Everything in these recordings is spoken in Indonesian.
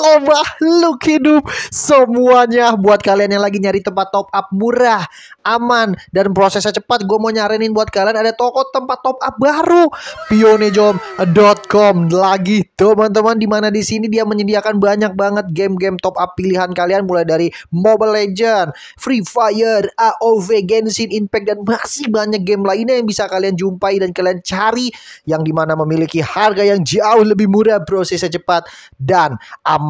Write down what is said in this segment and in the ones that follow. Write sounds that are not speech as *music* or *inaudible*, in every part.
seluruh makhluk hidup semuanya buat kalian yang lagi nyari tempat top up murah, aman dan prosesnya cepat. Gue mau nyaranin buat kalian ada toko tempat top up baru pionejom.com lagi teman-teman di mana di sini dia menyediakan banyak banget game-game top up pilihan kalian mulai dari Mobile Legend, Free Fire, AOV, Genshin Impact dan masih banyak game lainnya yang bisa kalian jumpai dan kalian cari yang dimana memiliki harga yang jauh lebih murah, prosesnya cepat dan aman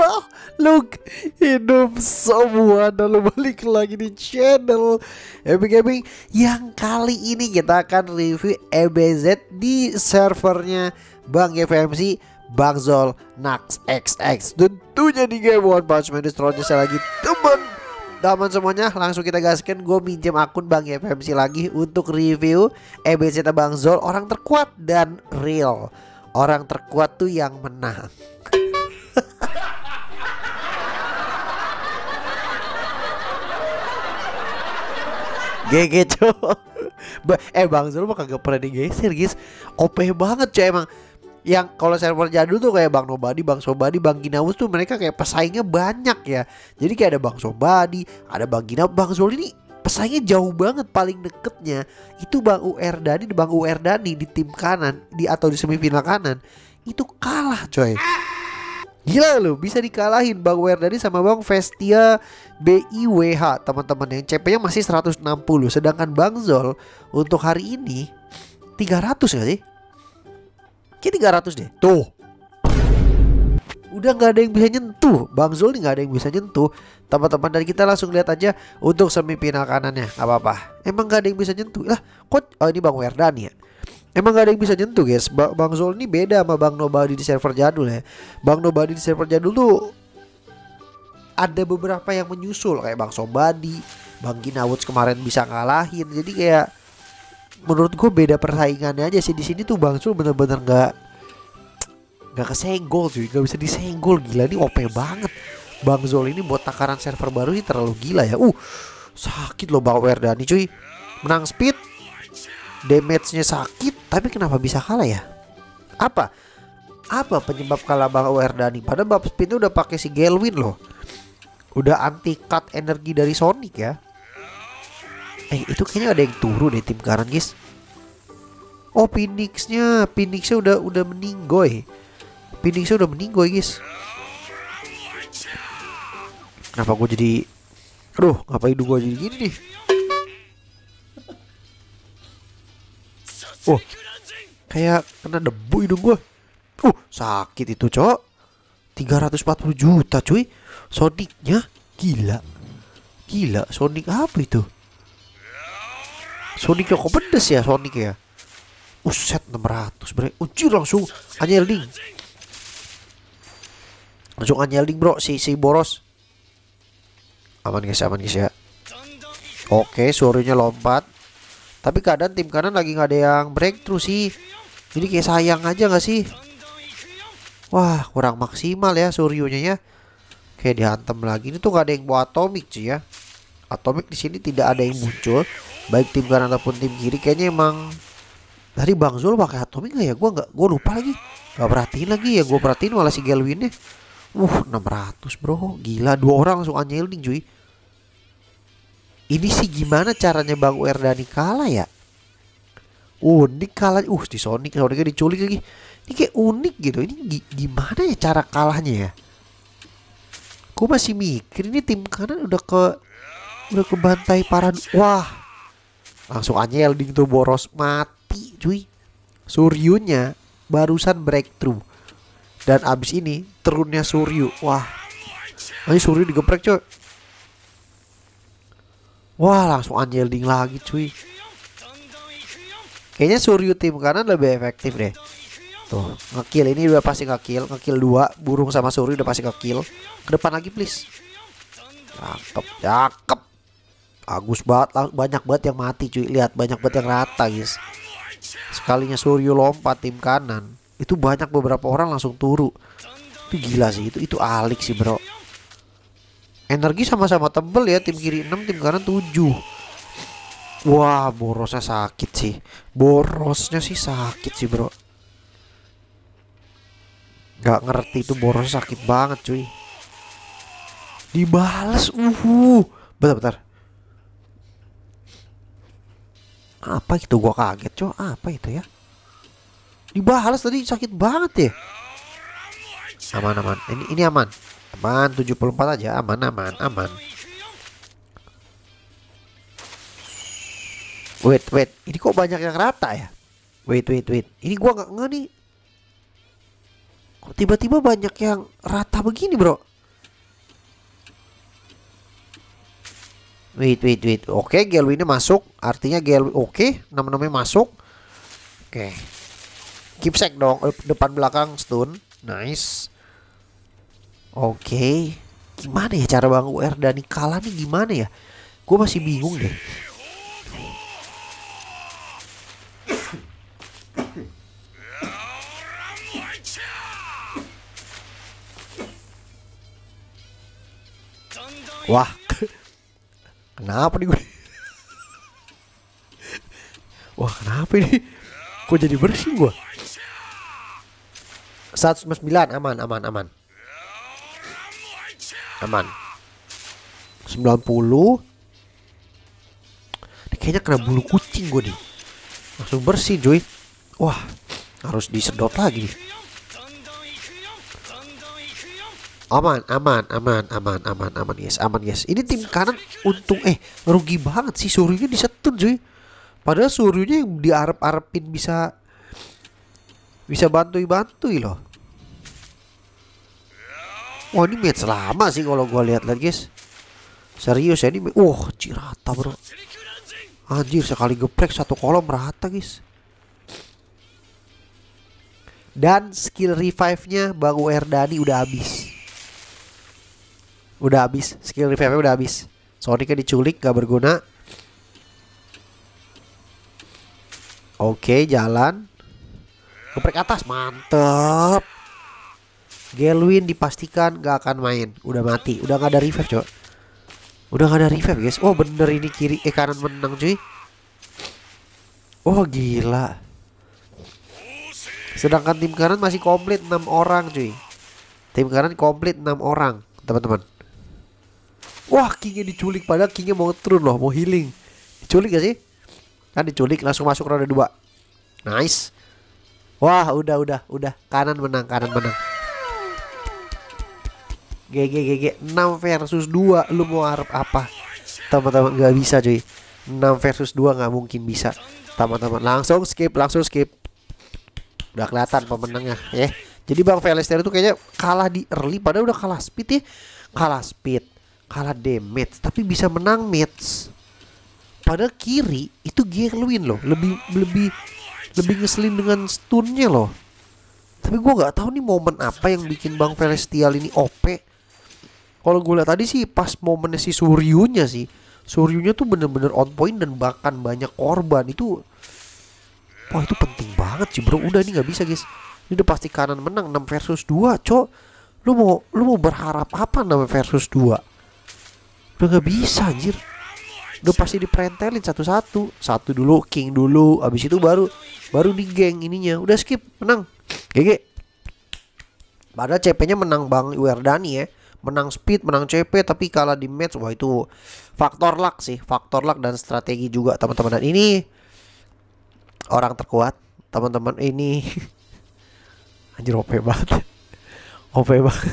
apa? Look, hidup semua dan lu balik lagi di channel Epic Gaming yang kali ini kita akan review EBZ di servernya Bang FMC Bang Zol Nax XX tentunya di game One Punch Man Destroyer saya lagi teman teman semuanya langsung kita gaskan gue minjem akun Bang FMC lagi untuk review EBZ Bang Zol orang terkuat dan real orang terkuat tuh yang menang GG cowok gitu. *laughs* eh bang Zul mah kagak pernah digeser guys OP banget coy emang yang kalau server jadul tuh kayak Bang Nobody, Bang Sobadi, Bang Ginawus tuh mereka kayak pesaingnya banyak ya. Jadi kayak ada Bang Sobadi, ada Bang Ginawus, Bang Zul ini pesaingnya jauh banget paling deketnya itu Bang UR Dani, Bang UR Dani di tim kanan di atau di semifinal kanan itu kalah coy. Gila lu bisa dikalahin Bang Werdani sama Bang Vestia BIWH teman-teman yang CP-nya masih 160 sedangkan Bang Zol untuk hari ini 300 gak sih? Kayak 300 deh. Tuh. Udah nggak ada yang bisa nyentuh. Bang Zul nggak ada yang bisa nyentuh. Teman-teman dan kita langsung lihat aja untuk semifinal kanannya. Apa apa? Emang nggak ada yang bisa nyentuh. Lah, kok oh ini Bang Werdan ya? Emang gak ada yang bisa nyentuh guys ba Bang Zol ini beda sama Bang Nobody di server jadul ya Bang Nobody di server jadul tuh Ada beberapa yang menyusul Kayak Bang Sobadi Bang Ginawuts kemarin bisa ngalahin Jadi kayak Menurut gue beda persaingannya aja sih di sini tuh Bang Zul bener-bener gak Gak kesenggol cuy Gak bisa disenggol Gila ini OP banget Bang Zol ini buat takaran server baru ini terlalu gila ya Uh sakit loh Bang Werdani cuy Menang speed damage-nya sakit tapi kenapa bisa kalah ya apa apa penyebab kalah Bang Dani pada bab spin udah pakai si Gelwin loh udah anti cut energi dari Sonic ya eh itu kayaknya ada yang turun deh tim Karan guys oh Phoenixnya Phoenixnya udah udah meninggoy Phoenixnya udah meninggoy guys kenapa gue jadi aduh ngapain gue jadi gini nih Oh, kayak kena debu hidung gue. Uh, sakit itu, Cok. 340 juta, cuy. Sonicnya gila. Gila, Sonic apa itu? Sonic kok pedes ya Sonic ya? Uset 600 bre. Ucir langsung anjeling. Langsung anjeling bro si si boros. Aman guys, aman guys ya. Oke, suaranya lompat tapi keadaan tim kanan lagi nggak ada yang breakthrough sih jadi kayak sayang aja nggak sih wah kurang maksimal ya Suryonya ya kayak dihantam lagi ini tuh nggak ada yang buat atomic sih ya atomic di sini tidak ada yang muncul baik tim kanan ataupun tim kiri kayaknya emang dari Bang Zul pakai atomic nggak ya gue nggak gue lupa lagi Gak perhatiin lagi ya gue perhatiin malah si Galwin deh. uh 600 bro gila dua orang langsung unyielding cuy ini sih gimana caranya Bang Werdani kalah ya? Unik kalah, uh di Sonic, Sonicnya diculik lagi. Ini kayak unik gitu. Ini gimana ya cara kalahnya ya? Kok masih mikir ini tim kanan udah ke udah ke bantai paran. Wah, langsung aja Elding tuh boros mati, cuy. Suryunya barusan breakthrough dan abis ini turunnya Suryu. Wah, ini Suryu digeprek cuy. Wah langsung unyielding lagi cuy Kayaknya Suryu tim kanan lebih efektif deh Tuh ngekill ini udah pasti ngekill Ngekill dua burung sama Suryu udah pasti ngekill Ke depan lagi please Cakep cakep Bagus banget banyak banget yang mati cuy Lihat banyak banget yang rata guys Sekalinya Suryu lompat tim kanan Itu banyak beberapa orang langsung turu Itu gila sih itu itu alik sih bro energi sama-sama tebel ya tim kiri 6 tim kanan 7 wah borosnya sakit sih borosnya sih sakit sih bro Gak ngerti itu boros sakit banget cuy Dibales uhu Bentar bentar Apa itu gua kaget cuy Apa itu ya Dibales tadi sakit banget ya Aman aman Ini, ini aman aman 74 aja aman aman aman wait wait ini kok banyak yang rata ya wait wait wait ini gua nggak nggak nih kok tiba-tiba banyak yang rata begini bro wait wait wait oke okay, ini masuk artinya gel oke okay, nama-namanya masuk oke okay. keepsake dong eh, depan belakang stone, nice Oke, gimana ya cara Bang UR Dani kalah nih gimana ya? Gue masih bingung deh. Wah, kenapa nih gue? Wah, kenapa ini? Kok jadi bersih gue? 199 aman aman aman aman 90 kayaknya kena bulu kucing gue nih langsung bersih cuy wah harus disedot lagi aman aman aman aman aman aman yes aman yes ini tim kanan untung eh rugi banget sih suruhnya disetun cuy padahal suruhnya yang diarep-arepin bisa bisa bantui-bantui loh Wah ini match lama sih kalau gue lihat lagi guys. Serius ya ini. Wah oh, cirata bro. Anjir sekali geprek satu kolom rata guys. Dan skill revive-nya Bang Erdani udah habis. Udah habis, skill revive-nya udah habis. Sonic diculik gak berguna. Oke, jalan. Geprek atas, mantep. Gelwin dipastikan gak akan main. Udah mati. Udah gak ada revive, cok. Udah gak ada revive, guys. Oh, bener ini kiri eh kanan menang, cuy. Oh, gila. Sedangkan tim kanan masih komplit 6 orang, cuy. Tim kanan komplit 6 orang, teman-teman. Wah, kingnya diculik padahal kingnya mau turun loh, mau healing. Diculik gak sih? Kan diculik langsung masuk roda 2. Nice. Wah, udah udah udah kanan menang, kanan menang. GGGG 6 versus 2 lu mau harap apa teman-teman nggak bisa cuy 6 versus 2 nggak mungkin bisa teman-teman langsung skip langsung skip udah kelihatan pemenangnya ya jadi Bang Velester itu kayaknya kalah di early padahal udah kalah speed ya kalah speed kalah damage tapi bisa menang match padahal kiri itu win loh lebih lebih lebih ngeselin dengan stunnya loh tapi gue nggak tahu nih momen apa yang bikin Bang Felestial ini OP kalau gue lihat tadi sih pas momennya si Suryunya sih Suryunya tuh bener-bener on point dan bahkan banyak korban itu wah itu penting banget sih bro udah ini nggak bisa guys ini udah pasti kanan menang 6 versus 2 cok lu mau lu mau berharap apa 6 versus 2 udah nggak bisa anjir udah pasti diprentelin satu-satu satu dulu king dulu abis itu baru baru di geng ininya udah skip menang GG padahal CP nya menang Bang Werdani ya menang speed, menang CP tapi kalah di match. Wah, itu faktor luck sih, faktor luck dan strategi juga, teman-teman. Dan ini orang terkuat, teman-teman. Ini *laughs* anjir OP banget. OP banget.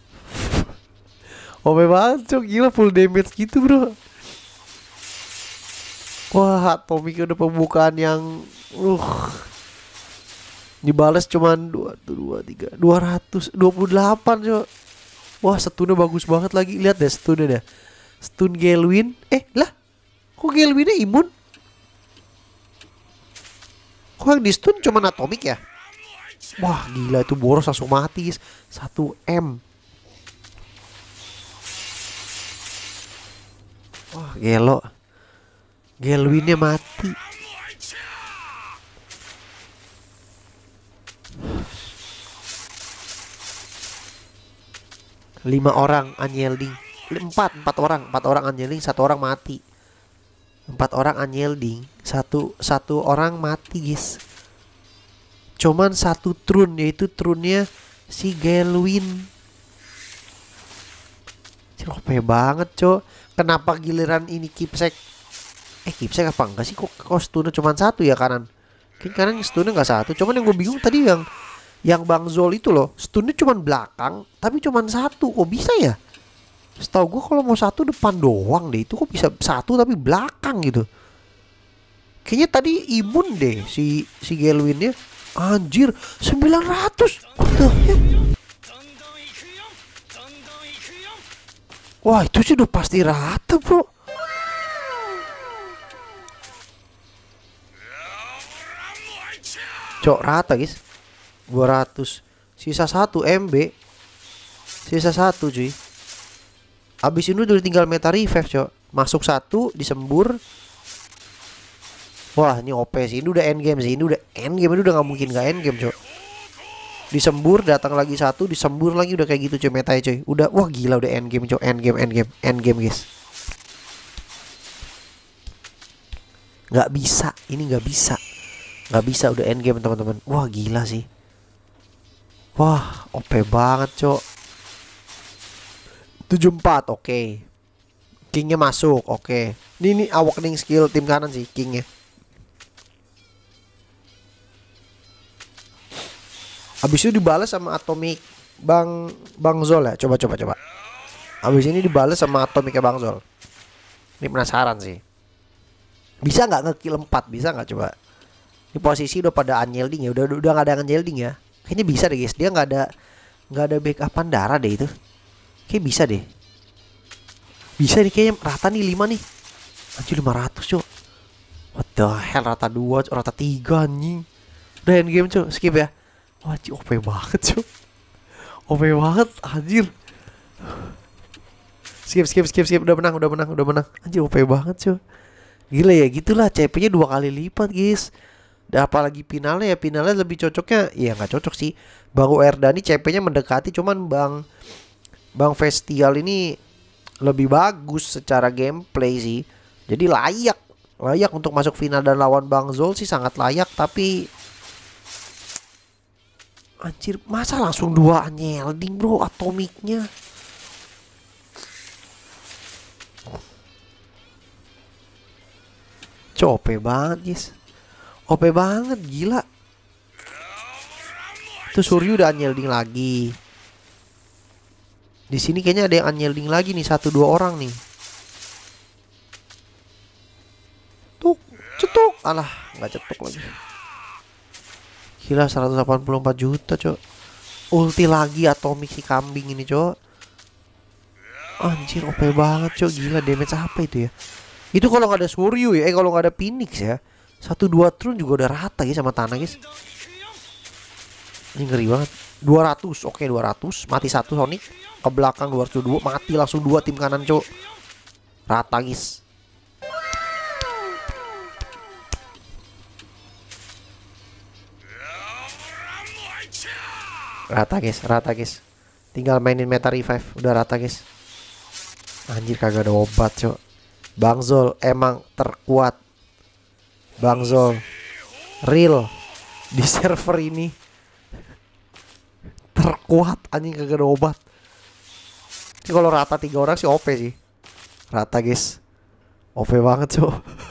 *laughs* OP banget, cok. Gila full damage gitu, Bro. Wah, Tommy udah pembukaan yang uh dibales cuman dua dua tiga dua ratus dua puluh delapan coba wah stunnya bagus banget lagi lihat deh stunnya deh stun Gelwin eh lah kok Gelwinnya imun kok yang di stun cuman atomik ya wah gila itu boros langsung mati satu m wah gelo Gelwinnya mati lima orang anyelding empat empat orang empat orang anyelding satu orang mati empat orang anyelding satu satu orang mati guys cuman satu trun yaitu trunnya si Gelwin Cerope banget cok Kenapa giliran ini Kipsek Eh Kipsek apa enggak sih kok, kostumnya cuman satu ya kanan Mungkin kanan stunnya enggak satu Cuman yang gue bingung tadi yang yang Bang Zol itu loh stunnya cuman belakang tapi cuman satu kok bisa ya setahu gue kalau mau satu depan doang deh itu kok bisa satu tapi belakang gitu kayaknya tadi imun deh si si Gelwinnya anjir 900 What Wah itu sih udah pasti rata bro Cok rata guys 200 sisa 1 MB sisa 1 cuy abis ini udah tinggal meta revive cok masuk satu disembur wah ini OP sih ini udah end game sih ini udah end game ini udah nggak mungkin nggak end game cok disembur datang lagi satu disembur lagi udah kayak gitu cuy meta ya, cuy udah wah gila udah end game cok end game end game end game guys nggak bisa ini nggak bisa nggak bisa udah end game teman-teman wah gila sih Wah, OP banget, Cok. 74, oke. Okay. Kingnya masuk, oke. Okay. Ini, ini awakening skill tim kanan sih, kingnya. Abis itu dibales sama Atomic Bang Bang Zol ya. Coba coba coba. Abis ini dibales sama Atomic Bang Zol. Ini penasaran sih. Bisa nggak ngekill 4? Bisa nggak coba? Ini posisi udah pada unyielding ya. Udah udah nggak ada unyielding ya kayaknya bisa deh guys dia nggak ada nggak ada backupan darah deh itu kayak bisa deh bisa nih kayaknya rata nih 5 nih anjir 500 cok what the hell rata 2 cok rata 3 anjing udah end game cok skip ya wah cok OP banget cok OP banget anjir skip skip skip skip udah menang udah menang udah menang anjir OP banget cok gila ya gitulah CP nya dua kali lipat guys apalagi finalnya ya finalnya lebih cocoknya ya nggak cocok sih Bang Erdani CP-nya mendekati cuman Bang Bang Festival ini lebih bagus secara gameplay sih jadi layak layak untuk masuk final dan lawan Bang Zol sih sangat layak tapi anjir masa langsung dua nyelding bro atomiknya cope banget yes OP banget gila Tuh Suryu udah unyielding lagi di sini kayaknya ada yang unyielding lagi nih satu dua orang nih Tuh, cetuk Alah nggak cetuk lagi Gila 184 juta cok Ulti lagi atomic si kambing ini cok Anjir OP banget cok Gila damage apa itu ya Itu kalau nggak ada Suryu ya Eh kalau nggak ada Phoenix ya satu dua trun juga udah rata guys ya sama tanah guys ini ngeri banget 200 oke okay, 200 mati satu Sonic ke belakang 202 mati langsung dua tim kanan cok rata guys rata guys rata guys tinggal mainin meta revive udah rata guys anjir kagak ada obat cok Bang Zol emang terkuat Bang Zol real di server ini terkuat anjing kagak ada obat ini kalau rata tiga orang sih OP sih rata guys OP banget So.